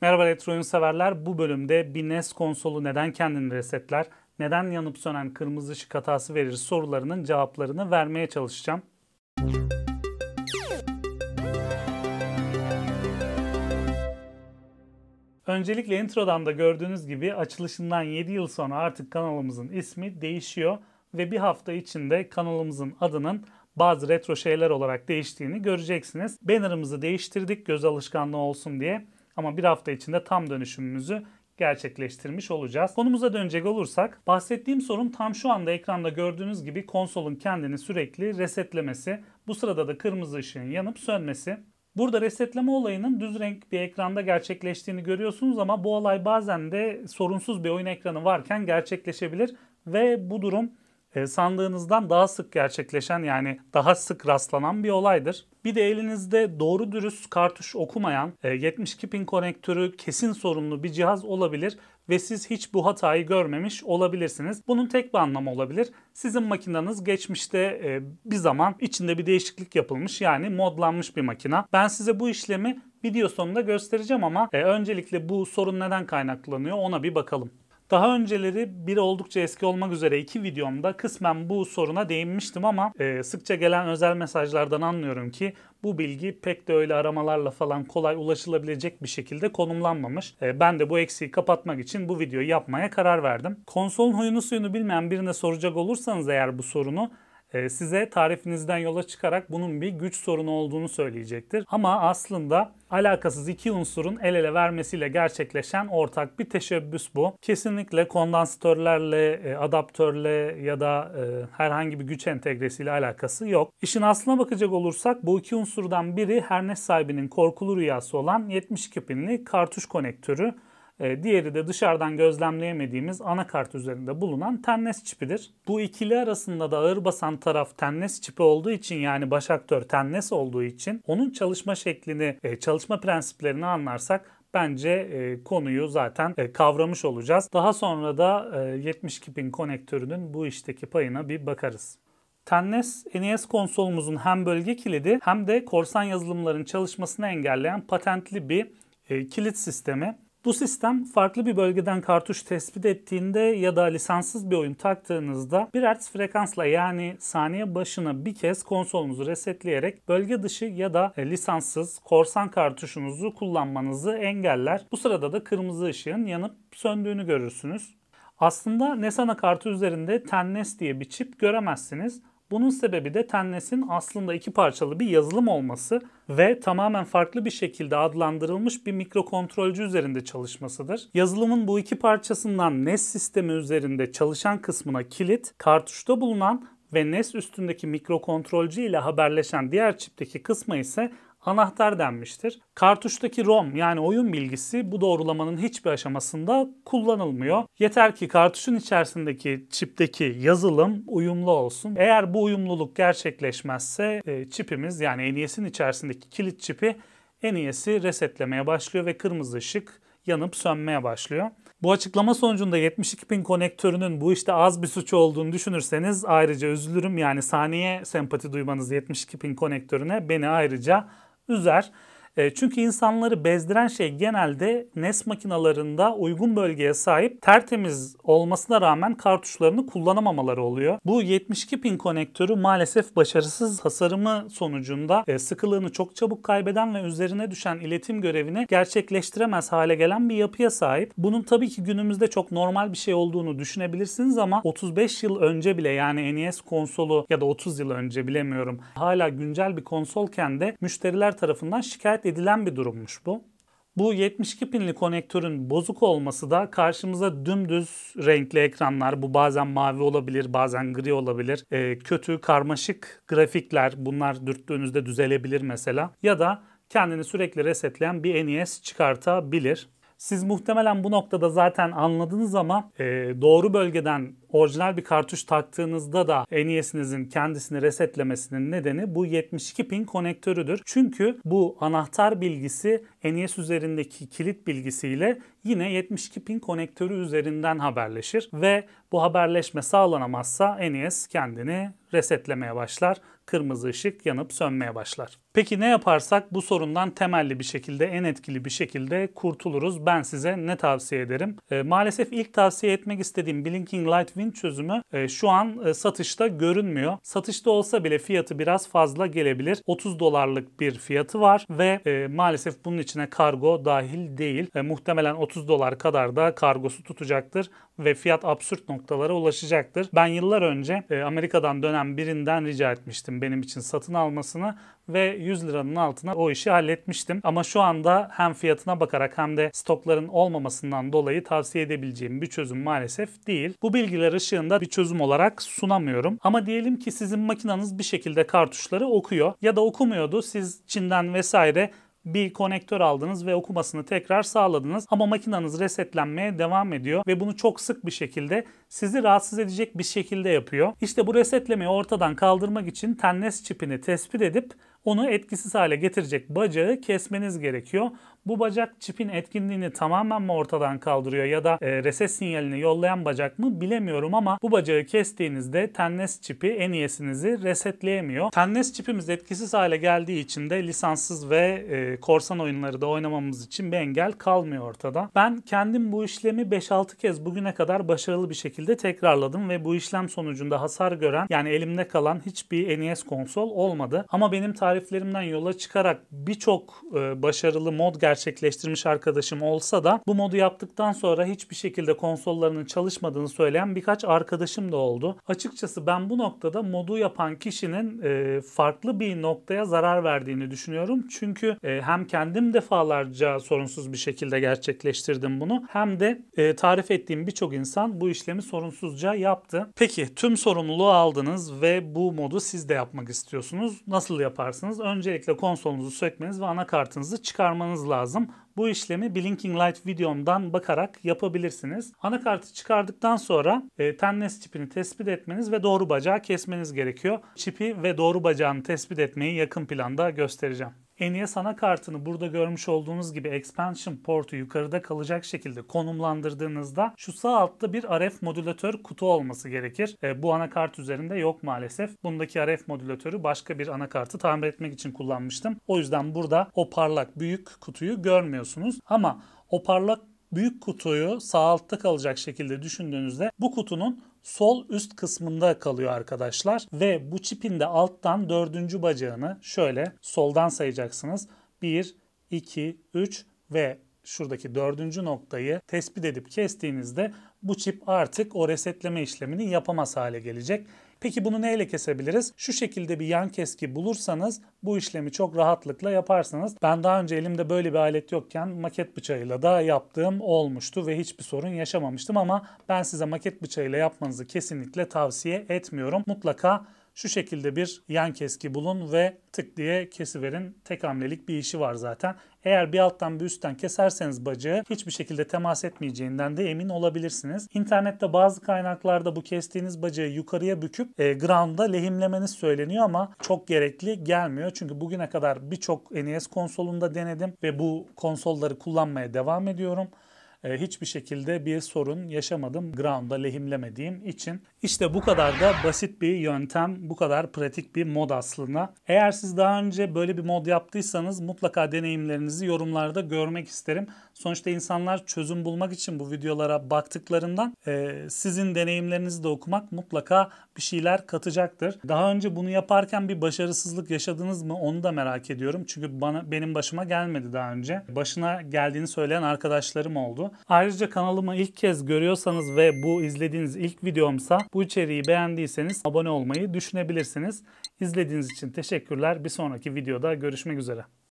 Merhaba retro oyun severler. Bu bölümde bir NES konsolu neden kendini resetler, neden yanıp sönen kırmızı ışık hatası verir sorularının cevaplarını vermeye çalışacağım. Öncelikle introdan da gördüğünüz gibi açılışından 7 yıl sonra artık kanalımızın ismi değişiyor ve bir hafta içinde kanalımızın adının bazı retro şeyler olarak değiştiğini göreceksiniz. Banner'ımızı değiştirdik göz alışkanlığı olsun diye. Ama bir hafta içinde tam dönüşümümüzü gerçekleştirmiş olacağız. Konumuza dönecek olursak bahsettiğim sorun tam şu anda ekranda gördüğünüz gibi konsolun kendini sürekli resetlemesi. Bu sırada da kırmızı ışığın yanıp sönmesi. Burada resetleme olayının düz renk bir ekranda gerçekleştiğini görüyorsunuz ama bu olay bazen de sorunsuz bir oyun ekranı varken gerçekleşebilir ve bu durum e, sandığınızdan daha sık gerçekleşen yani daha sık rastlanan bir olaydır. Bir de elinizde doğru dürüst kartuş okumayan e, 72 pin konektörü kesin sorumlu bir cihaz olabilir ve siz hiç bu hatayı görmemiş olabilirsiniz. Bunun tek bir anlamı olabilir. Sizin makinanız geçmişte e, bir zaman içinde bir değişiklik yapılmış yani modlanmış bir makina. Ben size bu işlemi video sonunda göstereceğim ama e, öncelikle bu sorun neden kaynaklanıyor ona bir bakalım. Daha önceleri bir oldukça eski olmak üzere iki videomda kısmen bu soruna değinmiştim ama e, sıkça gelen özel mesajlardan anlıyorum ki bu bilgi pek de öyle aramalarla falan kolay ulaşılabilecek bir şekilde konumlanmamış. E, ben de bu eksiği kapatmak için bu videoyu yapmaya karar verdim. Konsolun huyunu suyunu bilmeyen birine soracak olursanız eğer bu sorunu e, size tarifinizden yola çıkarak bunun bir güç sorunu olduğunu söyleyecektir. Ama aslında alakasız iki unsurun el ele vermesiyle gerçekleşen ortak bir teşebbüs bu. Kesinlikle kondansatörlerle, e, adaptörle ya da e, herhangi bir güç entegresiyle alakası yok. İşin aslına bakacak olursak bu iki unsurdan biri her sahibinin korkulu rüyası olan 72 pinli kartuş konektörü. E, diğeri de dışarıdan gözlemleyemediğimiz anakart üzerinde bulunan tennes çipidir. Bu ikili arasında da ağır basan taraf tennes çipi olduğu için yani baş aktör tennes olduğu için onun çalışma şeklini, e, çalışma prensiplerini anlarsak bence e, konuyu zaten kavramış olacağız. Daha sonra da e, 72 pin konektörünün bu işteki payına bir bakarız. Tennes, NES konsolumuzun hem bölge kilidi hem de korsan yazılımların çalışmasını engelleyen patentli bir kilit sistemi. Bu sistem farklı bir bölgeden kartuş tespit ettiğinde ya da lisanssız bir oyun taktığınızda 1 Hz frekansla yani saniye başına bir kez konsolunuzu resetleyerek bölge dışı ya da e, lisanssız korsan kartuşunuzu kullanmanızı engeller. Bu sırada da kırmızı ışığın yanıp söndüğünü görürsünüz. Aslında Nesana kartı üzerinde Tennes diye bir çip göremezsiniz bunun sebebi de Tennes'in aslında iki parçalı bir yazılım olması ve tamamen farklı bir şekilde adlandırılmış bir mikrokontrolcü üzerinde çalışmasıdır. Yazılımın bu iki parçasından NES sistemi üzerinde çalışan kısmına kilit, kartuşta bulunan ve NES üstündeki mikrokontrolcü ile haberleşen diğer çipteki kısmı ise anahtar denmiştir. Kartuştaki ROM yani oyun bilgisi bu doğrulamanın hiçbir aşamasında kullanılmıyor. Yeter ki kartuşun içerisindeki çipteki yazılım uyumlu olsun. Eğer bu uyumluluk gerçekleşmezse e, çipimiz yani NES'in içerisindeki kilit çipi NES'i resetlemeye başlıyor ve kırmızı ışık yanıp sönmeye başlıyor. Bu açıklama sonucunda 72 pin konektörünün bu işte az bir suç olduğunu düşünürseniz ayrıca üzülürüm. Yani saniye sempati duymanız 72 pin konektörüne beni ayrıca üzer. E, çünkü insanları bezdiren şey genelde NES makinalarında uygun bölgeye sahip tertemiz olmasına rağmen kartuşlarını kullanamamaları oluyor. Bu 72 pin konektörü maalesef başarısız tasarımı sonucunda e, sıkılığını çok çabuk kaybeden ve üzerine düşen iletim görevini gerçekleştiremez hale gelen bir yapıya sahip. Bunun tabii ki günümüzde çok normal bir şey olduğunu düşünebilirsiniz ama 35 yıl önce bile yani NES konsolu ya da 30 yıl önce bilemiyorum hala güncel bir konsolken de müşteriler tarafından şikayet edilen bir durummuş bu. Bu 72 pinli konektörün bozuk olması da karşımıza dümdüz renkli ekranlar, bu bazen mavi olabilir, bazen gri olabilir, e, kötü, karmaşık grafikler, bunlar dürttüğünüzde düzelebilir mesela ya da kendini sürekli resetleyen bir NES çıkartabilir. Siz muhtemelen bu noktada zaten anladınız ama e, doğru bölgeden orijinal bir kartuş taktığınızda da NES'inizin kendisini resetlemesinin nedeni bu 72 pin konektörüdür. Çünkü bu anahtar bilgisi NES üzerindeki kilit bilgisiyle yine 72 pin konektörü üzerinden haberleşir ve bu haberleşme sağlanamazsa NES kendini resetlemeye başlar. Kırmızı ışık yanıp sönmeye başlar. Peki ne yaparsak bu sorundan temelli bir şekilde, en etkili bir şekilde kurtuluruz. Ben size ne tavsiye ederim? E, maalesef ilk tavsiye etmek istediğim Blinking Light Win çözümü e, şu an e, satışta görünmüyor. Satışta olsa bile fiyatı biraz fazla gelebilir. 30 dolarlık bir fiyatı var ve e, maalesef bunun içine kargo dahil değil. E, muhtemelen 30 dolar kadar da kargosu tutacaktır ve fiyat absürt noktalara ulaşacaktır. Ben yıllar önce e, Amerika'dan dönen birinden rica etmiştim benim için satın almasını ve 100 liranın altına o işi halletmiştim. Ama şu anda hem fiyatına bakarak hem de stokların olmamasından dolayı tavsiye edebileceğim bir çözüm maalesef değil. Bu bilgiler ışığında bir çözüm olarak sunamıyorum. Ama diyelim ki sizin makinanız bir şekilde kartuşları okuyor ya da okumuyordu. Siz Çin'den vesaire bir konektör aldınız ve okumasını tekrar sağladınız. Ama makinanız resetlenmeye devam ediyor ve bunu çok sık bir şekilde sizi rahatsız edecek bir şekilde yapıyor. İşte bu resetlemeyi ortadan kaldırmak için tennes çipini tespit edip onu etkisiz hale getirecek bacağı kesmeniz gerekiyor. Bu bacak çipin etkinliğini tamamen mi ortadan kaldırıyor ya da e, reses sinyalini yollayan bacak mı bilemiyorum ama bu bacağı kestiğinizde tennes çipi NES'inizi resetleyemiyor. Tennes çipimiz etkisiz hale geldiği için de lisanssız ve e, korsan oyunları da oynamamız için bir engel kalmıyor ortada. Ben kendim bu işlemi 5-6 kez bugüne kadar başarılı bir şekilde tekrarladım ve bu işlem sonucunda hasar gören yani elimde kalan hiçbir NES konsol olmadı. Ama benim tariflerimden yola çıkarak birçok e, başarılı mod gerçekleştirdim gerçekleştirmiş arkadaşım olsa da bu modu yaptıktan sonra hiçbir şekilde konsollarının çalışmadığını söyleyen birkaç arkadaşım da oldu. Açıkçası ben bu noktada modu yapan kişinin e, farklı bir noktaya zarar verdiğini düşünüyorum. Çünkü e, hem kendim defalarca sorunsuz bir şekilde gerçekleştirdim bunu hem de e, tarif ettiğim birçok insan bu işlemi sorunsuzca yaptı. Peki tüm sorumluluğu aldınız ve bu modu siz de yapmak istiyorsunuz. Nasıl yaparsınız? Öncelikle konsolunuzu sökmeniz ve anakartınızı çıkarmanız lazım lazım. Bu işlemi Blinking Light videomdan bakarak yapabilirsiniz. Anakartı çıkardıktan sonra e, tennes çipini tespit etmeniz ve doğru bacağı kesmeniz gerekiyor. Çipi ve doğru bacağını tespit etmeyi yakın planda göstereceğim. NES anakartını burada görmüş olduğunuz gibi expansion portu yukarıda kalacak şekilde konumlandırdığınızda şu sağ altta bir RF modülatör kutu olması gerekir. E, bu anakart üzerinde yok maalesef. Bundaki RF modülatörü başka bir anakartı tamir etmek için kullanmıştım. O yüzden burada o parlak büyük kutuyu görmüyorsunuz. Ama o parlak büyük kutuyu sağ altta kalacak şekilde düşündüğünüzde bu kutunun sol üst kısmında kalıyor arkadaşlar. Ve bu çipin de alttan dördüncü bacağını şöyle soldan sayacaksınız. 1, 2, 3 ve şuradaki dördüncü noktayı tespit edip kestiğinizde bu çip artık o resetleme işlemini yapamaz hale gelecek. Peki bunu neyle kesebiliriz? Şu şekilde bir yan keski bulursanız bu işlemi çok rahatlıkla yaparsınız. Ben daha önce elimde böyle bir alet yokken maket bıçağıyla da yaptığım olmuştu ve hiçbir sorun yaşamamıştım ama ben size maket bıçağıyla yapmanızı kesinlikle tavsiye etmiyorum. Mutlaka şu şekilde bir yan keski bulun ve tık diye kesiverin. Tek hamlelik bir işi var zaten. Eğer bir alttan bir üstten keserseniz bacağı hiçbir şekilde temas etmeyeceğinden de emin olabilirsiniz. İnternette bazı kaynaklarda bu kestiğiniz bacağı yukarıya büküp e, ground'a lehimlemeniz söyleniyor ama çok gerekli gelmiyor. Çünkü bugüne kadar birçok NES konsolunda denedim ve bu konsolları kullanmaya devam ediyorum. Ee, hiçbir şekilde bir sorun yaşamadım. Ground'a lehimlemediğim için. İşte bu kadar da basit bir yöntem, bu kadar pratik bir mod aslında. Eğer siz daha önce böyle bir mod yaptıysanız mutlaka deneyimlerinizi yorumlarda görmek isterim. Sonuçta insanlar çözüm bulmak için bu videolara baktıklarından e, sizin deneyimlerinizi de okumak mutlaka bir şeyler katacaktır. Daha önce bunu yaparken bir başarısızlık yaşadınız mı onu da merak ediyorum. Çünkü bana benim başıma gelmedi daha önce. Başına geldiğini söyleyen arkadaşlarım oldu. Ayrıca kanalımı ilk kez görüyorsanız ve bu izlediğiniz ilk videomsa bu içeriği beğendiyseniz abone olmayı düşünebilirsiniz. İzlediğiniz için teşekkürler. Bir sonraki videoda görüşmek üzere.